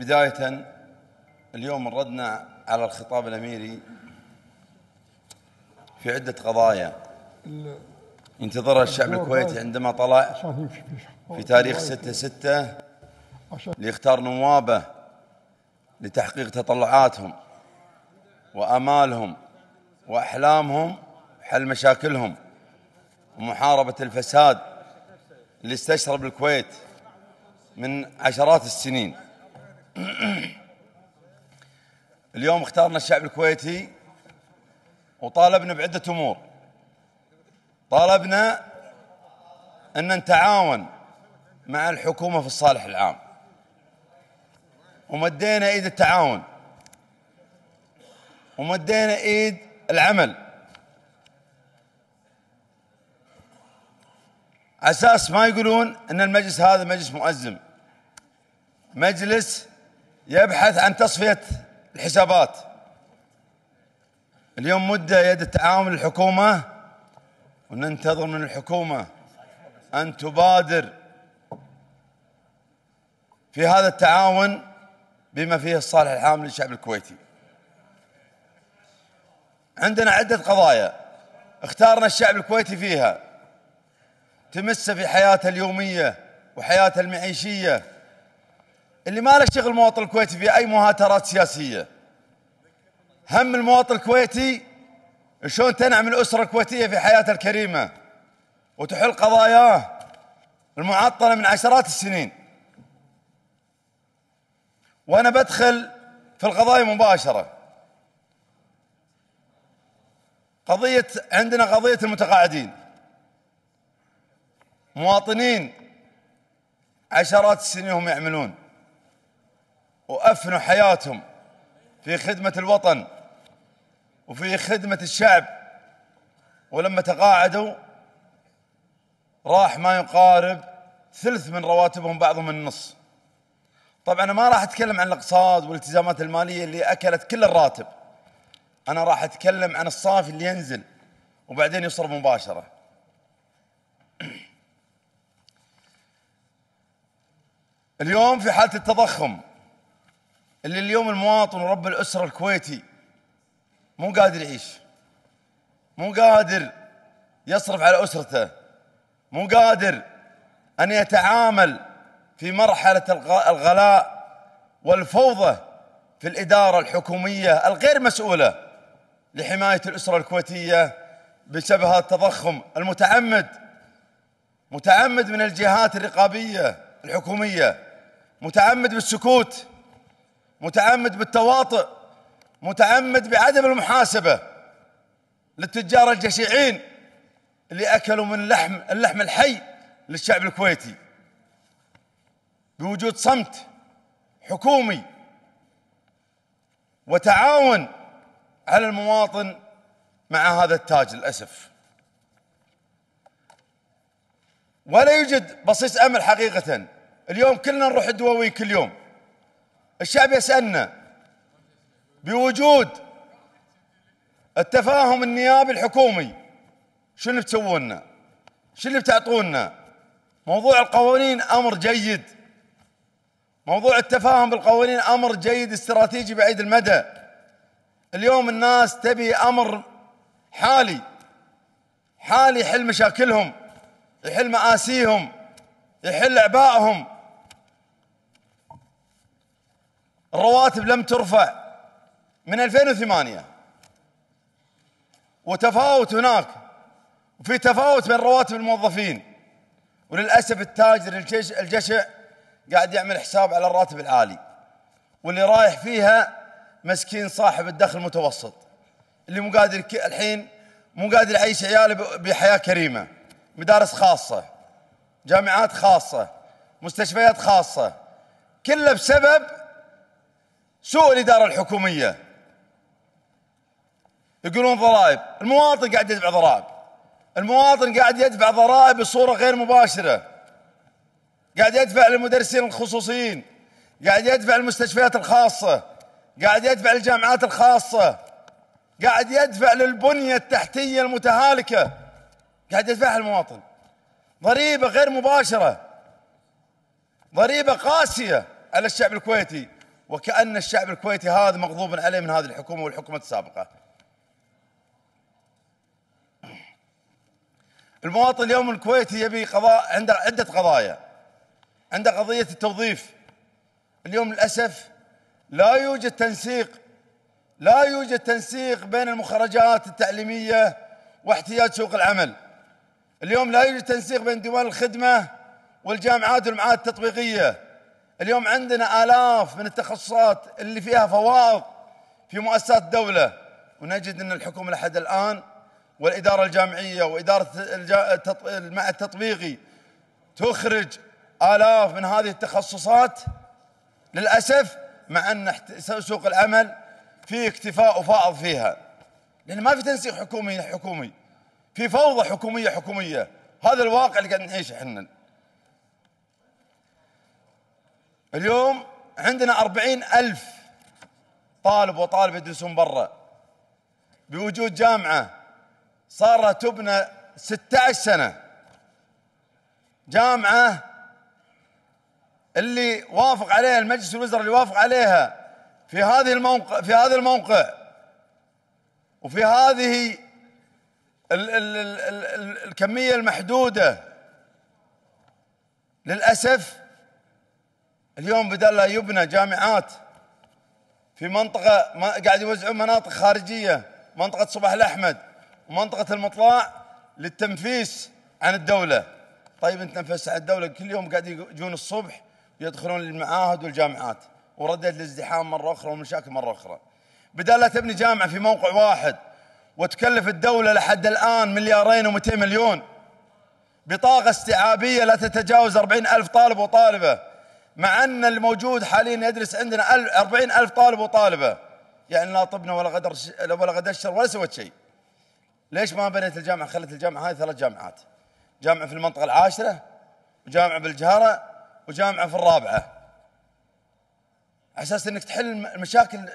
بداية اليوم ردنا على الخطاب الأميري في عدة قضايا انتظرها الشعب الكويتي عندما طلع في تاريخ 6 6 ليختار نوابه لتحقيق تطلعاتهم وآمالهم وأحلامهم حل مشاكلهم ومحاربة الفساد اللي استشرب الكويت من عشرات السنين اليوم اختارنا الشعب الكويتي وطالبنا بعدة أمور طالبنا أن نتعاون مع الحكومة في الصالح العام ومدينا إيد التعاون ومدينا إيد العمل أساس ما يقولون أن المجلس هذا مجلس مؤزم مجلس يبحث عن تصفية الحسابات اليوم مده يد التعاون للحكومة وننتظر من الحكومة أن تبادر في هذا التعاون بما فيه الصالح العام للشعب الكويتي عندنا عدة قضايا اختارنا الشعب الكويتي فيها تمس في حياته اليومية وحياته المعيشية اللي ما له شغل المواطن الكويتي في اي مهاترات سياسيه هم المواطن الكويتي شلون تنعم الاسره الكويتيه في حياتها الكريمه وتحل قضاياه المعطله من عشرات السنين وانا بدخل في القضايا مباشره قضيه عندنا قضيه المتقاعدين مواطنين عشرات السنين هم يعملون وأفنوا حياتهم في خدمة الوطن وفي خدمة الشعب ولما تقاعدوا راح ما يقارب ثلث من رواتبهم بعضهم النص طبعا أنا ما راح أتكلم عن الاقتصاد والالتزامات المالية اللي أكلت كل الراتب أنا راح أتكلم عن الصافي اللي ينزل وبعدين يصرف مباشرة اليوم في حالة التضخم اللي اليوم المواطن ورب الأسرة الكويتي مو قادر يعيش مو قادر يصرف على أسرته مو قادر أن يتعامل في مرحلة الغلاء والفوضى في الإدارة الحكومية الغير مسؤولة لحماية الأسرة الكويتية بسبب هذا التضخم المتعمد متعمد من الجهات الرقابية الحكومية متعمد بالسكوت متعمد بالتواطؤ متعمد بعدم المحاسبة للتجار الجشعين اللي أكلوا من لحم اللحم الحي للشعب الكويتي بوجود صمت حكومي وتعاون على المواطن مع هذا التاج للأسف ولا يوجد بصيص أمل حقيقة اليوم كلنا نروح الدواوين كل يوم الشعب يسألنا بوجود التفاهم النيابي الحكومي شو اللي بتسوونا شو اللي بتعطونا موضوع القوانين أمر جيد موضوع التفاهم بالقوانين أمر جيد استراتيجي بعيد المدى اليوم الناس تبي أمر حالي حالي يحل مشاكلهم يحل مآسيهم يحل أعبائهم الرواتب لم ترفع من 2008 وتفاوت هناك وفي تفاوت بين رواتب الموظفين وللاسف التاجر الجشع قاعد يعمل حساب على الراتب العالي واللي رايح فيها مسكين صاحب الدخل المتوسط اللي مو قادر الحين مو قادر يعيش عياله بحياه كريمه مدارس خاصه جامعات خاصه مستشفيات خاصه كله بسبب سوء الإدارة الحكومية يقولون ضرائب المواطن قاعد يدفع ضرائب المواطن قاعد يدفع ضرائب بصورة غير مباشرة قاعد يدفع للمدرسين الخصوصيين قاعد يدفع للمستشفيات الخاصة قاعد يدفع للجامعات الخاصة قاعد يدفع للبنية التحتية المتهالكة قاعد يدفعها المواطن ضريبة غير مباشرة ضريبة قاسية على الشعب الكويتي وكأن الشعب الكويتي هذا مغضوب عليه من هذه الحكومة والحكومة السابقة المواطن اليوم الكويتي يبي قضاء عنده عدة قضايا عنده قضية التوظيف اليوم للأسف لا يوجد تنسيق لا يوجد تنسيق بين المخرجات التعليمية واحتياج سوق العمل اليوم لا يوجد تنسيق بين ديوان الخدمة والجامعات والمعاهد التطبيقية اليوم عندنا آلاف من التخصصات اللي فيها فوائض في مؤسسات الدولة ونجد أن الحكومة لحد الآن والإدارة الجامعية وإدارة المع التطبيقي تخرج آلاف من هذه التخصصات للأسف مع أن سوق العمل في اكتفاء وفائض فيها لأن ما في تنسيق حكومي حكومي في فوضى حكومية حكومية هذا الواقع اللي قاعد نعيشه احنا اليوم عندنا أربعين ألف طالب وطالب يدرسون برا بوجود جامعة صار تبنى 16 سنة جامعة اللي وافق عليها المجلس الوزراء اللي وافق عليها في هذه الموقع في هذا الموقع وفي هذه ال ال ال ال الكمية المحدودة للأسف اليوم بدل لا يبنى جامعات في منطقة ما قاعد يوزعون مناطق خارجية منطقة صباح الأحمد ومنطقة المطلع للتنفيس عن الدولة طيب انت نفس عن الدولة كل يوم قاعد يجون الصبح يدخلون للمعاهد والجامعات وردت الازدحام مرة أخرى والمشاكل مرة أخرى بدل لا تبني جامعة في موقع واحد وتكلف الدولة لحد الآن مليارين و200 مليون بطاقة استيعابية لا تتجاوز أربعين ألف طالب وطالبة مع أن الموجود حاليا يدرس عندنا أربعين ألف طالب وطالبة يعني لا طبنا ولا غدر ولا غدشر ولا سوت شيء ليش ما بنيت الجامعة خلت الجامعة هذه ثلاث جامعات جامعة في المنطقة العاشرة وجامعة بالجهرة وجامعة في الرابعة على أساس أنك تحل المشاكل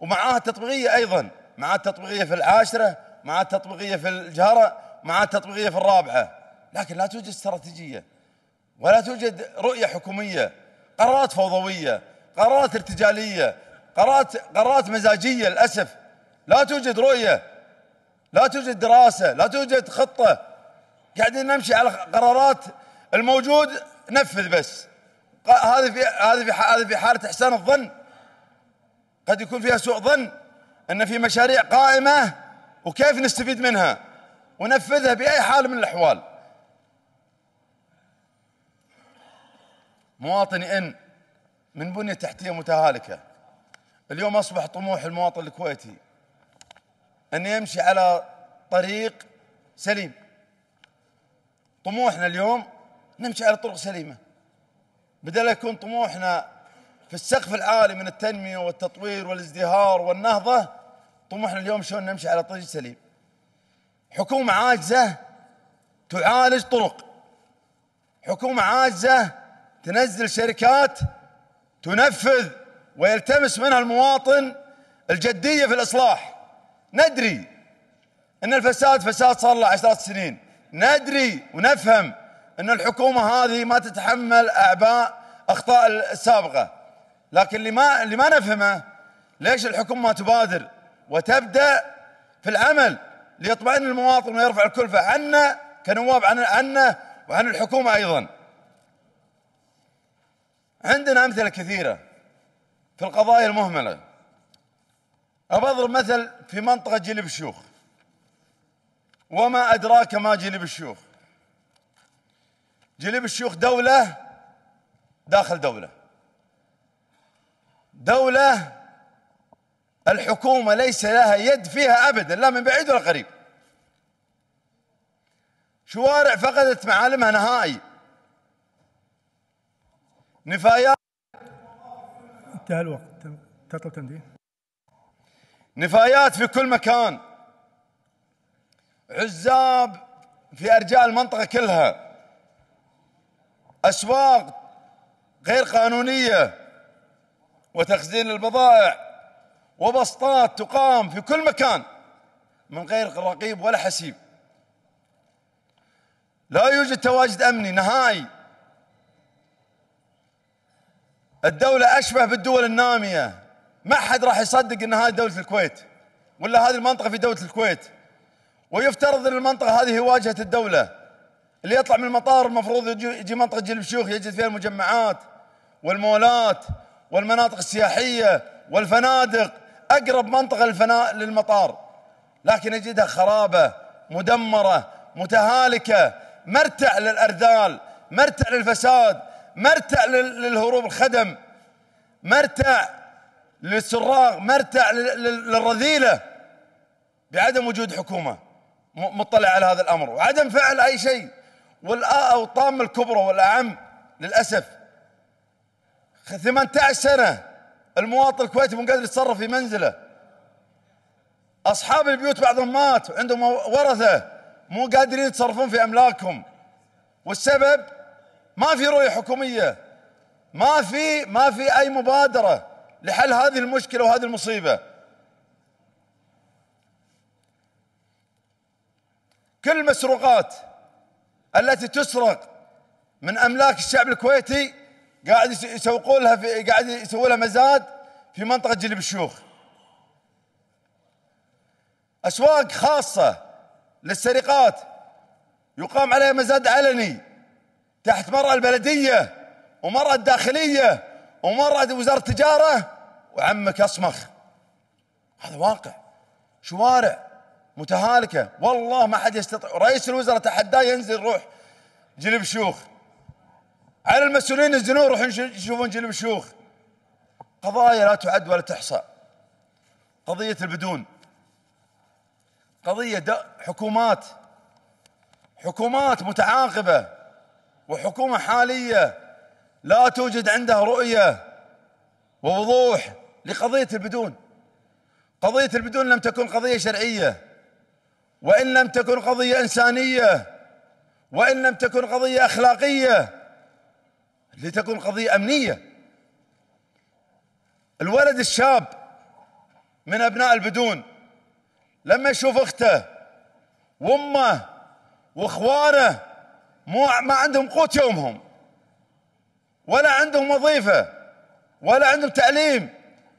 ومعاها تطبيقية أيضا معاها تطبيقية في العاشرة معاها تطبيقية في الجهرة معاها تطبيقية في الرابعة لكن لا توجد استراتيجية ولا توجد رؤية حكومية قرارات فوضوية قرارات ارتجالية قرارات, قرارات مزاجية للأسف لا توجد رؤية لا توجد دراسة لا توجد خطة قاعدين نمشي على قرارات الموجود نفذ بس هذه في هذه في في حالة إحسان الظن قد يكون فيها سوء ظن أن في مشاريع قائمة وكيف نستفيد منها ونفذها بأي حال من الأحوال مواطن إن من بنية تحتية متهالكة اليوم أصبح طموح المواطن الكويتي أن يمشي على طريق سليم طموحنا اليوم نمشي على طرق سليمة بدل يكون طموحنا في السقف العالي من التنمية والتطوير والازدهار والنهضة طموحنا اليوم شلون نمشي على طريق سليم حكومة عاجزة تعالج طرق حكومة عاجزة تنزل شركات تنفذ ويلتمس منها المواطن الجدية في الإصلاح ندري أن الفساد فساد صار له عشرات السنين ندري ونفهم أن الحكومة هذه ما تتحمل أعباء أخطاء السابقة لكن اللي ما, اللي ما نفهمه ليش الحكومة ما تبادر وتبدأ في العمل ليطمئن المواطن ويرفع الكلفة عنا كنواب عن عنا وعن الحكومة أيضاً عندنا أمثلة كثيرة في القضايا المهملة أضرب مثل في منطقة جلب الشيوخ وما أدراك ما جلب الشيوخ جلب الشيوخ دولة داخل دولة دولة الحكومة ليس لها يد فيها أبدا لا من بعيد ولا قريب شوارع فقدت معالمها نهائي نفايات انتهى الوقت تطلب تنبيه نفايات في كل مكان عزاب في ارجاء المنطقه كلها اسواق غير قانونيه وتخزين البضائع وبسطات تقام في كل مكان من غير رقيب ولا حسيب لا يوجد تواجد امني نهائي الدولة أشبه بالدول النامية ما حد راح يصدق أن هذه دولة الكويت ولا هذه المنطقة في دولة الكويت ويفترض أن المنطقة هذه هي واجهة الدولة اللي يطلع من المطار المفروض يجي منطقة جلب شيوخ يجد فيها المجمعات والمولات والمناطق السياحية والفنادق أقرب منطقة للفناء للمطار لكن يجدها خرابة مدمرة متهالكة مرتع للأرذال مرتع للفساد مرتع للهروب الخدم مرتع للسراغ مرتع للرذيلة بعدم وجود حكومة مطلع على هذا الأمر وعدم فعل أي شيء والطامة الكبرى والأعم للأسف 18 سنة المواطن الكويتي مو قادر يتصرف في منزله أصحاب البيوت بعضهم مات وعندهم ورثة مو قادرين يتصرفون في أملاكهم والسبب ما في رؤية حكومية ما في ما في أي مبادرة لحل هذه المشكلة وهذه المصيبة كل المسروقات التي تسرق من أملاك الشعب الكويتي قاعد يسوقون لها في قاعد يسوون لها مزاد في منطقة جلب الشيوخ أسواق خاصة للسرقات يقام عليها مزاد علني تحت مرأة البلدية ومرأة الداخلية ومرأة وزارة التجارة وعمك أصمخ هذا واقع شوارع متهالكة والله ما حد يستطيع رئيس الوزراء تحدى ينزل روح جلب شوخ على المسؤولين ينزلون روح يشوفون جلب شوخ قضايا لا تعد ولا تحصى قضية البدون قضية حكومات حكومات متعاقبة وحكومة حالية لا توجد عندها رؤية ووضوح لقضية البدون قضية البدون لم تكن قضية شرعية وإن لم تكن قضية إنسانية وإن لم تكن قضية أخلاقية لتكن قضية أمنية الولد الشاب من أبناء البدون لما يشوف أخته وأمه وإخوانه مو ما عندهم قوت يومهم ولا عندهم وظيفة ولا عندهم تعليم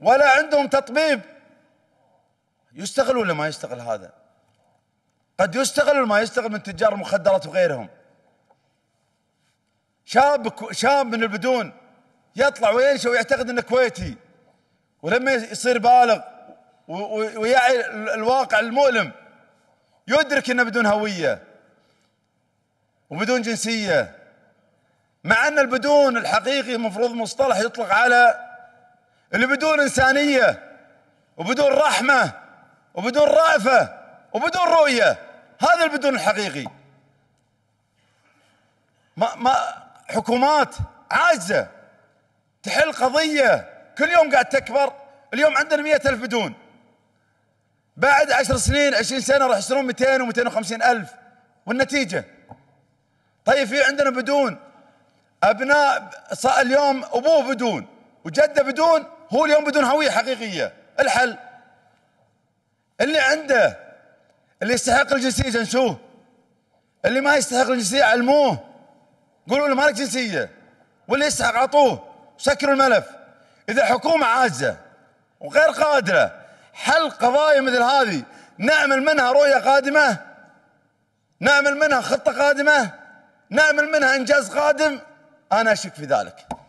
ولا عندهم تطبيب يستغل ولا ما يستغل هذا قد يستغل ولا ما يستغل من تجار المخدرات وغيرهم شاب شاب من البدون يطلع وينشا ويعتقد انه كويتي ولما يصير بالغ ويعي الواقع المؤلم يدرك انه بدون هويه وبدون جنسية مع أن البدون الحقيقي مفروض مصطلح يطلق على اللي بدون إنسانية وبدون رحمة وبدون رأفة وبدون رؤية هذا البدون الحقيقي ما ما حكومات عاجزة تحل قضية كل يوم قاعد تكبر اليوم عندنا مئة ألف بدون بعد عشر سنين عشرين سنة راح يصيرون 200 و250 ألف والنتيجة طيب في عندنا بدون ابناء اليوم ابوه بدون وجده بدون هو اليوم بدون هويه حقيقيه الحل اللي عنده اللي يستحق الجنسيه جنسوه اللي ما يستحق الجنسيه علموه قولوا له مالك جنسيه واللي يستحق عطوه سكروا الملف اذا حكومه عاجزه وغير قادره حل قضايا مثل هذه نعمل منها رؤيه قادمه نعمل منها خطه قادمه نعمل منها إنجاز قادم أنا أشك في ذلك